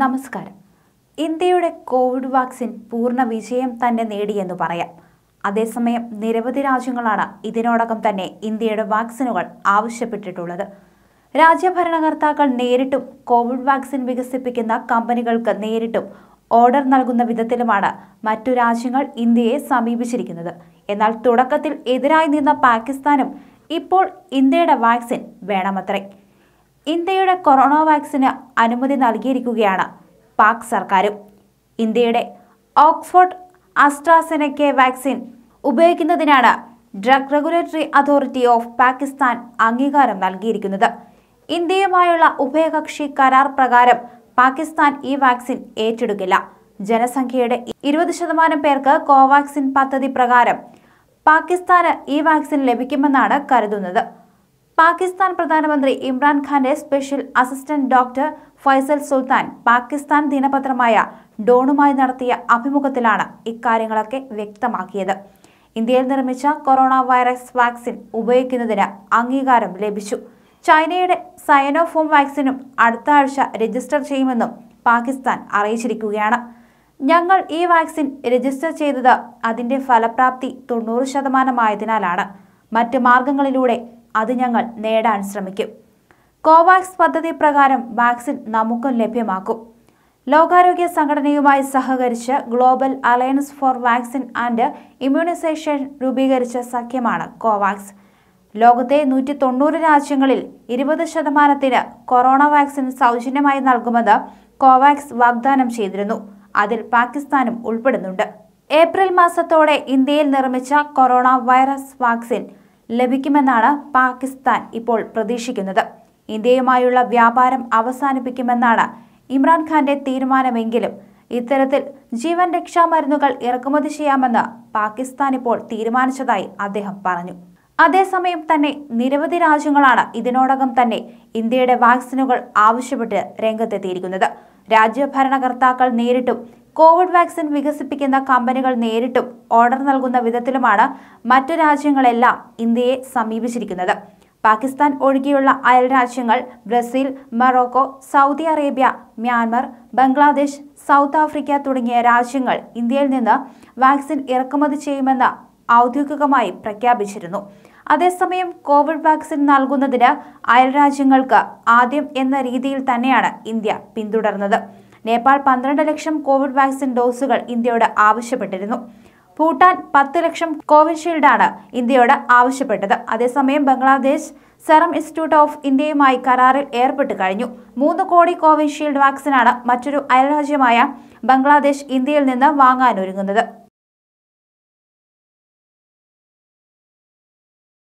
നമസ്കാരം ഇന്ത്യയുടെ Covid vaccine പൂർണ്ണ വിജയം തന്നെ നേടിയെന്ന് പറയാം അതേസമയം നിരവധി രാജ്യങ്ങളാണ് ഇതിനോടകം തന്നെ ഇന്ത്യയുടെ വാക്സിനുകൾ ആവശ്യപ്പെട്ടിട്ടുള്ളത് രാജ്യഭരണകർത്താക്കൾ നേരിട്ടും കോവിഡ് വാക്സിൻ വികസിപ്പിക്കുന്ന കമ്പനികൾക്ക് നേരിട്ടും ഓർഡർ നൽകുന്ന വിധത്തിലുമാണ് മറ്റു രാജ്യങ്ങൾ ഇന്ത്യയെ സമീപിച്ചിരിക്കുന്നത് എന്നാൽ തുടക്കത്തിൽ എതിരായി നിന്ന പാകിസ്ഥാനും ഇപ്പോൾ ഇന്ത്യയുടെ വാക്സിൻ വേണമത്രേ ഇന്ത്യയുടെ കൊറോണ വാക്സിന് അനുമതി നൽകിയിരിക്കുകയാണ് പാക് സർക്കാരും ഇന്ത്യയുടെ ഓക്സ്ഫോർഡ് അസ്ട്രാസെനക്കെ വാക്സിൻ ഉപയോഗിക്കുന്നതിനാണ് drug regulatory authority of Pakistan അംഗീകാരം നൽകിയിരിക്കുന്നത് ഇന്ത്യയുമായുള്ള ഉഭയകക്ഷി കരാർ പ്രകാരം പാകിസ്ഥാൻ ഈ വാക്സിൻ ഏറ്റെടുക്കില്ല ജനസംഖ്യയുടെ ഇരുപത് ശതമാനം പേർക്ക് കോവാക്സിൻ പദ്ധതി പ്രകാരം പാകിസ്ഥാന് ഈ വാക്സിൻ ലഭിക്കുമെന്നാണ് കരുതുന്നത് പാകിസ്ഥാൻ പ്രധാനമന്ത്രി ഇമ്രാൻഖാന്റെ special assistant doctor Faisal Sultan Pakistan ദിനപത്രമായ ഡോണുമായി നടത്തിയ അഭിമുഖത്തിലാണ് ഇക്കാര്യങ്ങളൊക്കെ വ്യക്തമാക്കിയത് ഇന്ത്യയിൽ നിർമ്മിച്ച കൊറോണ വൈറസ് വാക്സിൻ ഉപയോഗിക്കുന്നതിന് അംഗീകാരം ലഭിച്ചു ചൈനയുടെ സയനോഫോം വാക്സിനും അടുത്ത ആഴ്ച രജിസ്റ്റർ ചെയ്യുമെന്നും പാകിസ്ഥാൻ അറിയിച്ചിരിക്കുകയാണ് ഞങ്ങൾ ഈ വാക്സിൻ രജിസ്റ്റർ ചെയ്തത് അതിന്റെ ഫലപ്രാപ്തി തൊണ്ണൂറ് ശതമാനമായതിനാലാണ് മറ്റ് മാർഗങ്ങളിലൂടെ അത് ഞങ്ങൾ നേടാൻ ശ്രമിക്കും കോവാക്സ് പദ്ധതി പ്രകാരം വാക്സിൻ നമുക്കും ലഭ്യമാക്കും ലോകാരോഗ്യ സംഘടനയുമായി സഹകരിച്ച് global alliance for vaccine and immunisation രൂപീകരിച്ച സഖ്യമാണ് കോവാക്സ് ലോകത്തെ നൂറ്റി തൊണ്ണൂറ് രാജ്യങ്ങളിൽ ഇരുപത് ശതമാനത്തിന് കൊറോണ വാക്സിൻ സൗജന്യമായി നൽകുമെന്ന് കോവാക്സ് വാഗ്ദാനം ചെയ്തിരുന്നു അതിൽ പാകിസ്ഥാനും ഉൾപ്പെടുന്നുണ്ട് ഏപ്രിൽ മാസത്തോടെ ഇന്ത്യയിൽ നിർമ്മിച്ച കൊറോണ വൈറസ് വാക്സിൻ ലഭിക്കുമെന്നാണ് പാകിസ്ഥാൻ ഇപ്പോൾ പ്രതീക്ഷിക്കുന്നത് ഇന്ത്യയുമായുള്ള വ്യാപാരം അവസാനിപ്പിക്കുമെന്നാണ് ഇമ്രാൻഖാന്റെ തീരുമാനമെങ്കിലും ഇത്തരത്തിൽ ജീവൻ രക്ഷാ മരുന്നുകൾ ഇറക്കുമതി ചെയ്യാമെന്ന് പാകിസ്ഥാൻ ഇപ്പോൾ തീരുമാനിച്ചതായി അദ്ദേഹം പറഞ്ഞു അതേസമയം തന്നെ നിരവധി രാജ്യങ്ങളാണ് ഇതിനോടകം തന്നെ ഇന്ത്യയുടെ വാക്സിനുകൾ ആവശ്യപ്പെട്ട് രംഗത്തെത്തിയിരിക്കുന്നത് രാജ്യഭരണകർത്താക്കൾ നേരിട്ടും കോവിഡ് വാക്സിൻ വികസിപ്പിക്കുന്ന കമ്പനികൾ നേരിട്ടും ഓർഡർ നൽകുന്ന വിധത്തിലുമാണ് മറ്റു രാജ്യങ്ങളെല്ലാം ഇന്ത്യയെ സമീപിച്ചിരിക്കുന്നത് പാകിസ്ഥാൻ ഒഴികെയുള്ള അയൽ രാജ്യങ്ങൾ Brazil Morocco Saudi Arabia Myanmar Bangladesh South Africa തുടങ്ങിയ രാജ്യങ്ങൾ ഇന്ത്യയിൽ നിന്ന് വാക്സിൻ ഇറക്കുമതി ചെയ്യുമെന്ന് ഔദ്യോഗികമായി പ്രഖ്യാപിച്ചിരുന്നു അതേസമയം കോവിഡ് വാക്സിൻ നൽകുന്നതിന് രാജ്യങ്ങൾക്ക് ആദ്യം എന്ന രീതിയിൽ തന്നെയാണ് ഇന്ത്യ പിന്തുടർന്നത് നേപ്പാൾ പന്ത്രണ്ട് ലക്ഷം കോവിഡ് വാക്സിൻ ഡോസുകൾ ഇന്ത്യയോട് ആവശ്യപ്പെട്ടിരുന്നു ഭൂട്ടാൻ പത്ത് ലക്ഷം കോവിഷീൽഡാണ് ഇന്ത്യയോട് ആവശ്യപ്പെട്ടത് അതേസമയം ബംഗ്ലാദേശ് സെറം ഇൻസ്റ്റിറ്റ്യൂട്ട് ഓഫ് ഇന്ത്യയുമായി കരാറിൽ ഏർപ്പെട്ട് കഴിഞ്ഞു മൂന്ന് കോടി കോവിഷീൽഡ് വാക്സിനാണ് മറ്റൊരു അയൽരാജ്യമായ ബംഗ്ലാദേശ് ഇന്ത്യയിൽ നിന്ന് വാങ്ങാനൊരുങ്ങുന്നത്